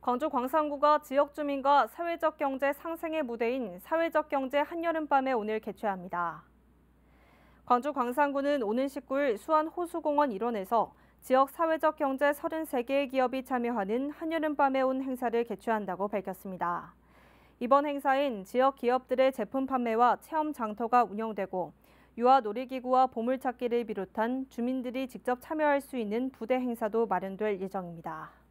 광주 광산구가 지역 주민과 사회적 경제 상생의 무대인 사회적 경제 한여름밤에 오늘 개최합니다. 광주 광산구는 오는 19일 수안 호수공원 일원에서 지역 사회적 경제 33개의 기업이 참여하는 한여름밤에 온 행사를 개최한다고 밝혔습니다. 이번 행사엔 지역 기업들의 제품 판매와 체험 장터가 운영되고 유아 놀이기구와 보물찾기를 비롯한 주민들이 직접 참여할 수 있는 부대 행사도 마련될 예정입니다.